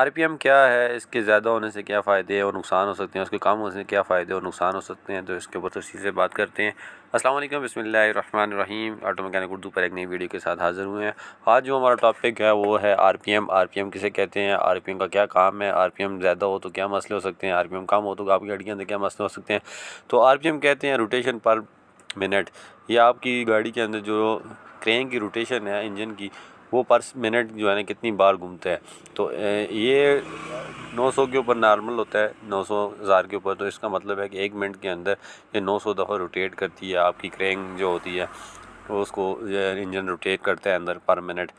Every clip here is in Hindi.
आर पी एम क्या है इसके ज़्यादा होने से क्या फ़ायदे और नुकसान हो सकते हैं उसके कम होने से क्या फ़ायदे और नुकसान हो सकते हैं तो इसके ऊपर तफी से बात करते हैं अस्सलाम वालेकुम बसमिल्ल रहीम ऑटो मैकेनिक उर्दू पर एक नई वीडियो के साथ हाज़िर हुए हैं आज जो हमारा टॉपिक है वो है R P M R P M किसे कहते हैं आर पी एम का क्या काम है आर पी एम ज़्यादा हो तो क्या मसले हो सकते हैं आर पी एम कम हो तो आपकी गाड़ी के अंदर क्या मसले हो सकते हैं तो आर पी एम कहते हैं रोटेशन पर मिनट या आपकी गाड़ी के अंदर जो क्रेन की रोटेशन है इंजन की वो पर मिनट जो है ना कितनी बार घूमते हैं तो ये 900 के ऊपर नॉर्मल होता है 900 हज़ार के ऊपर तो इसका मतलब है कि एक मिनट के अंदर ये 900 दफ़ा रोटेट करती है आपकी क्रेंग जो होती है उसको इंजन रोटेट करता है अंदर पर मिनट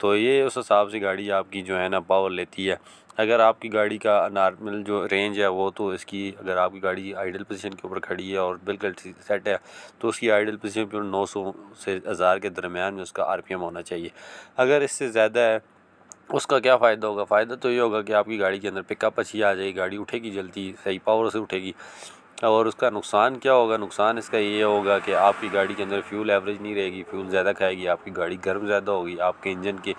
तो ये उस हिसाब से गाड़ी आपकी जो है ना पावर लेती है अगर आपकी गाड़ी का नॉर्मल जो रेंज है वो तो इसकी अगर आपकी गाड़ी आइडल पोजीशन के ऊपर खड़ी है और बिल्कुल सेट है तो उसकी आइडल पोजीशन पर नौ सौ से हज़ार के दरमियान में उसका आरपीएम होना चाहिए अगर इससे ज़्यादा है उसका क्या फ़ायदा होगा फ़ायदा तो ये होगा कि आपकी गाड़ी के अंदर पिकअप अच्छी आ जाएगी गाड़ी उठेगी जल्दी सही पावर से उठेगी और उसका नुकसान क्या होगा नुकसान इसका ये होगा कि आपकी गाड़ी के अंदर फ्यूल एवरेज नहीं रहेगी फ्यूल ज़्यादा खाएगी आपकी गाड़ी गर्म ज़्यादा होगी आपके इंजन की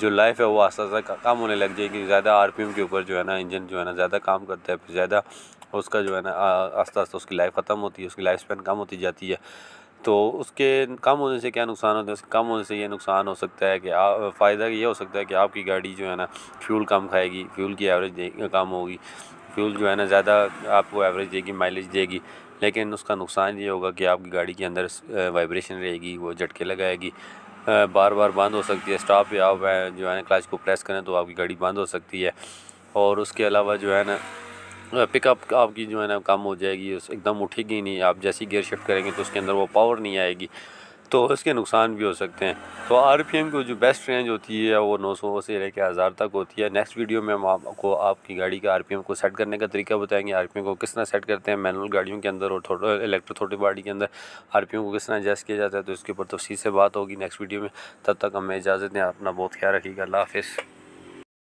जो लाइफ है वो आस्ता आस्ता कम होने लग जाएगी ज़्यादा आरपीएम के ऊपर जो है ना इंजन जो है ना ज़्यादा काम करता है फिर ज़्यादा उसका जो है ना आस्ता आस्ता उसकी लाइफ ख़त्म होती है उसकी लाइफ स्पेन कम होती जाती है तो उसके कम होने से क्या नुकसान होता है उसके कम होने से ये नुकसान हो सकता है कि फ़ायदा ये हो सकता है कि आपकी गाड़ी जो है ना फ्यूल कम खाएगी फ्यूल की एवरेज कम होगी फ्यूल जो है ना ज़्यादा आपको एवरेज देगी माइलेज देगी लेकिन उसका नुकसान ये होगा कि आपकी गाड़ी के अंदर वाइब्रेशन रहेगी वो झटके लगाएगी बार बार बंद हो सकती है स्टॉप या आप जो है ना क्लच को प्रेस करें तो आपकी गाड़ी बंद हो सकती है और उसके अलावा जो है ना पिकअप आपकी जो है ना कम हो जाएगी एकदम उठेगी नहीं आप जैसी गेयर शिफ्ट करेंगे तो उसके अंदर वो पावर नहीं आएगी तो इसके नुकसान भी हो सकते हैं तो आर पी एम की जो बेस्ट रेंज होती है वो नौ सौ से लेकर हज़ार तक होती है नेक्स्ट वीडियो में हम आपको आपकी गाड़ी का आर पी एम को सेट करने का तरीका बताएंगे आर पी एम को किस तरह सेट करते हैं मैनुअल गाड़ियों के अंदर और थोड़ा इलेक्ट्रो थोड़ी बाड़ी के अंदर आर पी एम को किस तरह एडजस्ट किया जाता है तो इसके ऊपर तफसी से बात होगी नेक्स्ट वीडियो में तब तक हमें इजाज़त दें अपना बहुत ख्याल रखिएगा अल्लाह हाफिज़